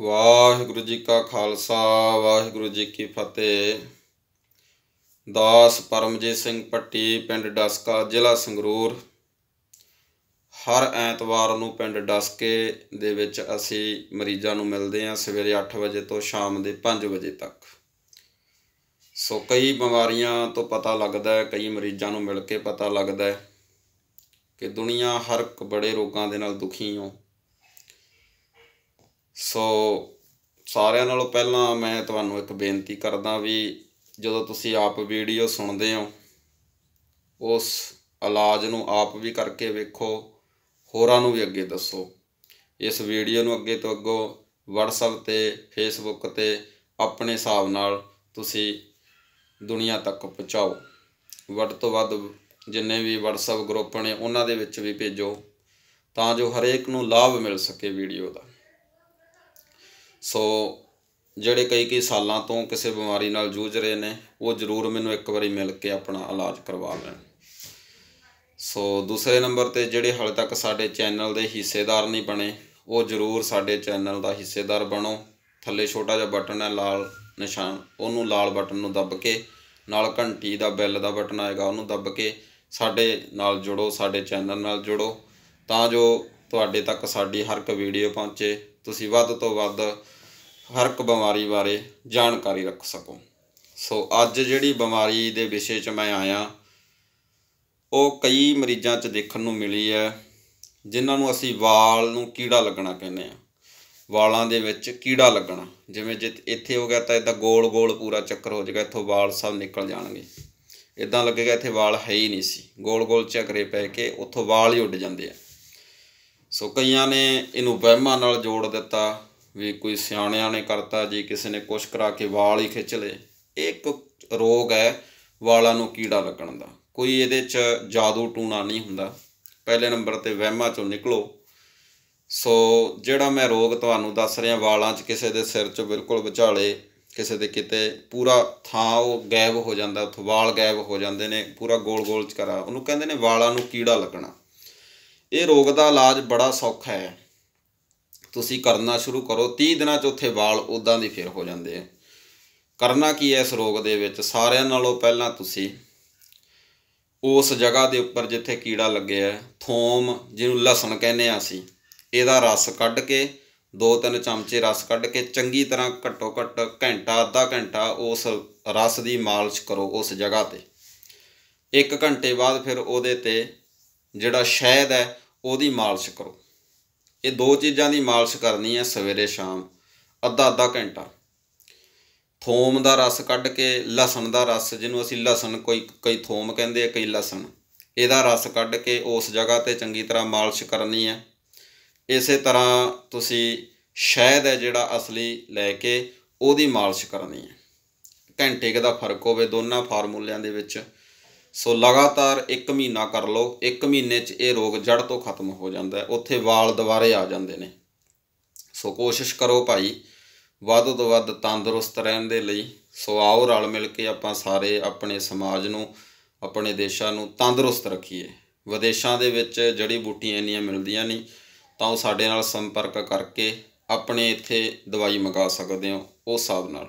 ਵਾਹਿਗੁਰੂ ਜੀ ਕਾ ਖਾਲਸਾ ਵਾਹਿਗੁਰੂ ਜੀ ਕੀ ਫਤਿਹ ਦਾਸ ਪਰਮਜੀਤ ਸਿੰਘ ਪੱਟੀ ਪਿੰਡ ਡਸਕਾ ਜ਼ਿਲ੍ਹਾ ਸੰਗਰੂਰ ਹਰ ਐਤਵਾਰ ਨੂੰ ਪਿੰਡ ਡਸਕੇ ਦੇ ਵਿੱਚ ਅਸੀਂ ਮਰੀਜ਼ਾਂ ਨੂੰ ਮਿਲਦੇ ਹਾਂ ਸਵੇਰੇ 8 ਵਜੇ ਤੋਂ ਸ਼ਾਮ ਦੇ 5 ਵਜੇ ਤੱਕ ਸੋ ਕਈ ਬਿਮਾਰੀਆਂ ਤੋਂ ਪਤਾ ਲੱਗਦਾ ਹੈ ਕਈ ਮਰੀਜ਼ਾਂ ਨੂੰ ਮਿਲ ਕੇ ਪਤਾ ਲੱਗਦਾ ਹੈ ਕਿ ਦੁਨੀਆ ਹਰ ਇੱਕ ਬੜੇ ਰੋਗਾਂ ਦੇ ਨਾਲ ਦੁਖੀ ਹੋ ਸੋ ਸਾਰਿਆਂ ਨਾਲੋਂ ਪਹਿਲਾਂ ਮੈਂ ਤੁਹਾਨੂੰ ਇੱਕ ਬੇਨਤੀ ਕਰਦਾ ਵੀ ਜਦੋਂ ਤੁਸੀਂ ਆਪ ਵੀਡੀਓ ਸੁਣਦੇ ਹੋ ਉਸ ਇਲਾਜ ਨੂੰ ਆਪ ਵੀ ਕਰਕੇ ਵੇਖੋ ਹੋਰਾਂ ਨੂੰ ਵੀ ਅੱਗੇ ਦੱਸੋ ਇਸ ਵੀਡੀਓ ਨੂੰ ਅੱਗੇ ਤੋਂ ਅੱਗੋ WhatsApp ਤੇ Facebook ਤੇ ਆਪਣੇ ਹਿਸਾਬ ਨਾਲ ਤੁਸੀਂ ਦੁਨੀਆ ਤੱਕ ਪਹੁੰਚਾਓ ਵੱਧ ਤੋਂ ਵੱਧ ਜਿੰਨੇ ਵੀ WhatsApp ਗਰੁੱਪ ਨੇ ਉਹਨਾਂ ਦੇ ਵਿੱਚ ਵੀ ਭੇਜੋ ਤਾਂ ਜੋ ਹਰੇਕ ਨੂੰ ਲਾਭ ਮਿਲ ਸਕੇ ਵੀਡੀਓ ਦਾ ਸੋ ਜਿਹੜੇ ਕਈ ਕਈ ਸਾਲਾਂ ਤੋਂ ਕਿਸੇ ਬਿਮਾਰੀ ਨਾਲ ਜੂਝ ਰਹੇ ਨੇ ਉਹ ਜ਼ਰੂਰ ਮੈਨੂੰ ਇੱਕ ਵਾਰੀ ਮਿਲ ਕੇ ਆਪਣਾ ਇਲਾਜ ਕਰਵਾ ਲੈਣ ਸੋ ਦੂਸਰੇ ਨੰਬਰ ਤੇ ਜਿਹੜੇ ਹਾਲੇ ਤੱਕ ਸਾਡੇ ਚੈਨਲ ਦੇ ਹਿੱਸੇਦਾਰ ਨਹੀਂ ਬਣੇ ਉਹ ਜ਼ਰੂਰ ਸਾਡੇ ਚੈਨਲ ਦਾ ਹਿੱਸੇਦਾਰ ਬਣੋ ਥੱਲੇ ਛੋਟਾ ਜਿਹਾ ਬਟਨ ਹੈ ਲਾਲ ਨਿਸ਼ਾਨ ਉਹਨੂੰ ਲਾਲ ਬਟਨ ਨੂੰ ਦੱਬ ਕੇ ਨਾਲ ਘੰਟੀ ਦਾ ਬੈਲ ਦਾ ਬਟਨ ਆਏਗਾ ਉਹਨੂੰ ਦੱਬ ਕੇ ਸਾਡੇ ਨਾਲ ਜੁੜੋ ਸਾਡੇ ਚੈਨਲ ਨਾਲ ਜੁੜੋ ਤਾਂ ਜੋ ਤੁਹਾਡੇ ਤੱਕ ਸਾਡੀ ਹਰ ਇੱਕ ਵੀਡੀਓ ਪਹੁੰਚੇ ਤੁਸੀਂ ਵੱਧ ਤੋਂ ਵੱਧ ਹਰ ਇੱਕ ਬਿਮਾਰੀ ਬਾਰੇ ਜਾਣਕਾਰੀ ਰੱਖ ਸਕੋ ਸੋ ਅੱਜ ਜਿਹੜੀ ਬਿਮਾਰੀ ਦੇ ਵਿਸ਼ੇ 'ਚ ਮੈਂ ਆਇਆ ਉਹ ਕਈ ਮਰੀਜ਼ਾਂ 'ਚ ਦੇਖਣ ਨੂੰ ਮਿਲੀ ਹੈ ਜਿਨ੍ਹਾਂ ਨੂੰ ਅਸੀਂ ਵਾਲ ਨੂੰ ਕੀੜਾ ਲੱਗਣਾ ਕਹਿੰਦੇ ਆ ਵਾਲਾਂ ਦੇ ਵਿੱਚ ਕੀੜਾ ਲੱਗਣਾ ਜਿਵੇਂ ਜੇ ਇੱਥੇ ਹੋ ਗਿਆ ਤਾਂ ਇਦਾਂ ਗੋਲ-ਗੋਲ ਪੂਰਾ ਚੱਕਰ ਹੋ ਜਾਏਗਾ ਇੱਥੋਂ ਵਾਲ ਸਭ ਨਿਕਲ ਜਾਣਗੇ ਇਦਾਂ ਲੱਗੇਗਾ ਇੱਥੇ ਵਾਲ ਹੈ ਹੀ ਨਹੀਂ ਸੀ ਗੋਲ-ਗੋਲ ਚੱਕਰੇ ਪੈ ਕੇ ਉੱਥੋਂ ਵਾਲ ਹੀ ਉੱਡ ਜਾਂਦੇ ਆ ਸੋ ਕਈਆਂ ਨੇ ਇਹਨੂੰ ਵਹਿਮਾਂ ਨਾਲ ਜੋੜ ਦਿੱਤਾ ਵੀ ਕੋਈ ਸਿਆਣਿਆਂ ਨੇ ਕਰਤਾ ਜੀ ਕਿਸੇ ਨੇ ਕੁਛ ਕਰਾ ਕੇ ਵਾਲ ਹੀ ਖਿੱਚ ਲਏ ਇਹ ਇੱਕ ਰੋਗ ਹੈ ਵਾਲਾਂ ਨੂੰ ਕੀੜਾ ਲੱਗਣ ਦਾ ਕੋਈ ਇਹਦੇ 'ਚ ਜਾਦੂ ਟੂਣਾ ਨਹੀਂ ਹੁੰਦਾ ਪਹਿਲੇ ਨੰਬਰ ਤੇ ਵਹਿਮਾਂ 'ਚੋਂ ਨਿਕਲੋ ਸੋ ਜਿਹੜਾ ਮੈਂ ਰੋਗ ਤੁਹਾਨੂੰ ਦੱਸ ਰਿਹਾ ਵਾਲਾਂ 'ਚ ਕਿਸੇ ਦੇ ਸਿਰ 'ਚ ਬਿਲਕੁਲ ਵਿਚਾਲੇ ਕਿਸੇ ਦੇ ਕਿਤੇ ਪੂਰਾ ਥਾਂ ਉਹ ਗਾਇਬ ਹੋ ਜਾਂਦਾ ਉੱਥੇ ਵਾਲ ਗਾਇਬ ਹੋ ਜਾਂਦੇ ਨੇ ਪੂਰਾ ਗੋਲ ਗੋਲ ਚ ਕਰਾ ਉਹਨੂੰ ਕਹਿੰਦੇ ਨੇ ਵਾਲਾਂ ਨੂੰ ਕੀੜਾ ਲੱਗਣਾ ਇਹ ਰੋਗ ਦਾ ਇਲਾਜ ਬੜਾ ਸੌਖਾ ਹੈ ਤੁਸੀਂ ਕਰਨਾ ਸ਼ੁਰੂ ਕਰੋ 30 ਦਿਨਾਂ 'ਚ ਉੱਥੇ ਵਾਲ ਉਦਾਂ ਦੀ ਫਿਰ ਹੋ ਜਾਂਦੇ ਆ ਕਰਨਾ ਕੀ ਹੈ ਇਸ ਰੋਗ ਦੇ ਵਿੱਚ ਸਾਰਿਆਂ ਨਾਲੋਂ ਪਹਿਲਾਂ ਤੁਸੀਂ ਉਸ ਜਗ੍ਹਾ ਦੇ ਉੱਪਰ ਜਿੱਥੇ ਕੀੜਾ ਲੱਗਿਆ ਥੋਮ ਜਿਹਨੂੰ ਲਸਣ ਕਹਿੰਦੇ ਆ ਸੀ ਇਹਦਾ ਰਸ ਕੱਢ ਕੇ 2-3 ਚਮਚੇ ਰਸ ਕੱਢ ਕੇ ਚੰਗੀ ਤਰ੍ਹਾਂ ਘੱਟੋ ਘੱਟ ਘੰਟਾ ਅੱਧਾ ਘੰਟਾ ਉਸ ਰਸ ਦੀ ਮਾਲਿਸ਼ ਕਰੋ ਉਸ ਜਗ੍ਹਾ ਤੇ 1 ਘੰਟੇ ਬਾਅਦ ਫਿਰ ਉਹਦੇ ਤੇ ਜਿਹੜਾ ਸ਼ਹਿਦ ਹੈ ਉਹਦੀ ਮਾਲਿਸ਼ ਕਰੋ ਇਹ ਦੋ ਚੀਜ਼ਾਂ ਦੀ ਮਾਲਿਸ਼ ਕਰਨੀ ਹੈ ਸਵੇਰੇ ਸ਼ਾਮ ਅੱਧਾ ਅੱਧਾ ਘੰਟਾ ਥੋਮ ਦਾ ਰਸ ਕੱਢ ਕੇ ਲਸਣ ਦਾ ਰਸ ਜਿਹਨੂੰ ਅਸੀਂ ਲਸਣ ਕੋਈ ਕਈ ਥੋਮ ਕਹਿੰਦੇ ਆ ਕਈ ਲਸਣ ਇਹਦਾ ਰਸ ਕੱਢ ਕੇ ਉਸ ਜਗ੍ਹਾ ਤੇ ਚੰਗੀ ਤਰ੍ਹਾਂ ਮਾਲਿਸ਼ ਕਰਨੀ ਹੈ ਇਸੇ ਤਰ੍ਹਾਂ ਤੁਸੀਂ ਸ਼ਹਿਦ ਹੈ ਜਿਹੜਾ ਅਸਲੀ ਲੈ ਕੇ ਉਹਦੀ ਮਾਲਿਸ਼ ਕਰਨੀ ਹੈ ਘੰਟੇ ਦਾ ਫਰਕ ਹੋਵੇ ਦੋਨਾਂ ਫਾਰਮੂਲਿਆਂ ਦੇ ਵਿੱਚ ਸੋ ਲਗਾਤਾਰ 1 ਮਹੀਨਾ ਕਰ ਲਓ 1 ਮਹੀਨੇ 'ਚ ਇਹ ਰੋਗ ਜੜ ਤੋਂ ਖਤਮ ਹੋ ਜਾਂਦਾ ਉੱਥੇ ਵਾਲ ਦੁਬਾਰੇ ਆ ਜਾਂਦੇ ਨੇ ਸੋ ਕੋਸ਼ਿਸ਼ ਕਰੋ ਭਾਈ ਵੱਧ ਤੋਂ ਵੱਧ ਤੰਦਰੁਸਤ ਰਹਿਣ ਦੇ ਲਈ ਸੋ ਆਓ ਰਲ ਮਿਲ ਕੇ ਆਪਾਂ ਸਾਰੇ ਆਪਣੇ ਸਮਾਜ ਨੂੰ ਆਪਣੇ ਦੇਸ਼ਾਂ ਨੂੰ ਤੰਦਰੁਸਤ ਰੱਖੀਏ ਵਿਦੇਸ਼ਾਂ ਦੇ ਵਿੱਚ ਜੜੀ ਬੂਟੀਆਂ ਇੰਨੀਆਂ ਮਿਲਦੀਆਂ ਨਹੀਂ ਤਾਂ ਉਹ ਸਾਡੇ ਨਾਲ ਸੰਪਰਕ ਕਰਕੇ ਆਪਣੇ ਇੱਥੇ ਦਵਾਈ ਮੰਗਾ ਸਕਦੇ ਹੋ ਉਸ ਹਿਸਾਬ ਨਾਲ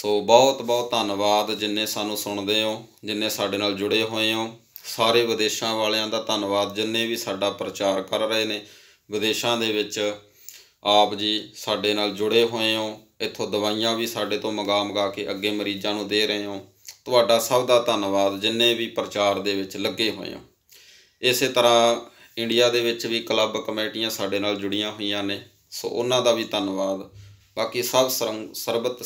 ਸੋ ਬਹੁਤ ਬਹੁਤ ਧੰਨਵਾਦ ਜਿੰਨੇ ਸਾਨੂੰ ਸੁਣਦੇ ਹੋ ਜਿੰਨੇ ਸਾਡੇ ਨਾਲ ਜੁੜੇ ਹੋਏ ਹੋ ਸਾਰੇ ਵਿਦੇਸ਼ਾਂ ਵਾਲਿਆਂ ਦਾ ਧੰਨਵਾਦ ਜਿੰਨੇ ਵੀ ਸਾਡਾ ਪ੍ਰਚਾਰ ਕਰ ਰਹੇ ਨੇ ਵਿਦੇਸ਼ਾਂ ਦੇ ਵਿੱਚ ਆਪ ਜੀ ਸਾਡੇ ਨਾਲ ਜੁੜੇ ਹੋਏ ਹੋ ਇੱਥੋਂ ਦਵਾਈਆਂ ਵੀ ਸਾਡੇ ਤੋਂ ਮੰਗਾ ਮੰਗਾ ਕੇ ਅੱਗੇ ਮਰੀਜ਼ਾਂ ਨੂੰ ਦੇ ਰਹੇ ਹੋ ਤੁਹਾਡਾ ਸਭ ਦਾ ਧੰਨਵਾਦ ਜਿੰਨੇ ਵੀ ਪ੍ਰਚਾਰ ਦੇ ਵਿੱਚ ਲੱਗੇ ਹੋਏ ਹੋ ਇਸੇ ਤਰ੍ਹਾਂ ਇੰਡੀਆ ਦੇ ਵਿੱਚ ਵੀ ਕਲੱਬ ਕਮੇਟੀਆਂ ਸਾਡੇ ਨਾਲ ਜੁੜੀਆਂ ਹੋਈਆਂ ਨੇ ਸੋ ਉਹਨਾਂ ਦਾ ਵੀ ਧੰਨਵਾਦ ਬਾਕੀ ਸਭ ਸਰਬਤ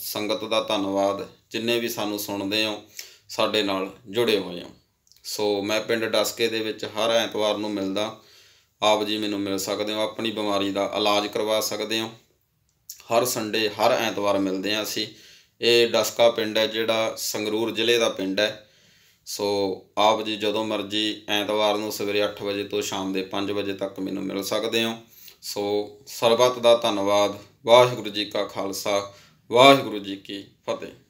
ਸੰਗਤ ਦਾ ਧੰਨਵਾਦ ਜਿੰਨੇ ਵੀ ਸਾਨੂੰ ਸੁਣਦੇ ਹੋ ਸਾਡੇ ਨਾਲ ਜੁੜੇ ਹੋਏ ਹੋ ਸੋ ਮੈਂ ਪਿੰਡ ਡਸਕੇ ਦੇ ਵਿੱਚ ਹਰ ਐਤਵਾਰ ਨੂੰ ਮਿਲਦਾ ਆਪ ਜੀ ਮੈਨੂੰ ਮਿਲ ਸਕਦੇ ਹੋ ਆਪਣੀ ਬਿਮਾਰੀ ਦਾ ਇਲਾਜ ਕਰਵਾ ਸਕਦੇ ਹੋ ਹਰ ਸੰਡੇ ਹਰ ਐਤਵਾਰ ਮਿਲਦੇ ਆ ਅਸੀਂ ਇਹ ਡਸਕਾ ਪਿੰਡ ਹੈ ਜਿਹੜਾ ਸੰਗਰੂਰ ਜ਼ਿਲ੍ਹੇ ਦਾ ਪਿੰਡ ਹੈ ਸੋ ਆਪ ਜੀ ਜਦੋਂ ਮਰਜ਼ੀ ਐਤਵਾਰ ਨੂੰ ਸਵੇਰੇ 8 ਵਜੇ ਤੋਂ ਸ਼ਾਮ ਦੇ 5 ਵਜੇ ਤੱਕ ਮੈਨੂੰ ਮਿਲ ਸਕਦੇ ਹੋ ਸੋ ਸਰਬੱਤ ਦਾ ਧੰਨਵਾਦ ਵਾਹਿਗੁਰੂ ਜੀ ਕਾ ਖਾਲਸਾ ਵਾਹਿਗੁਰੂ ਜੀ ਕੀ ਫਤਿਹ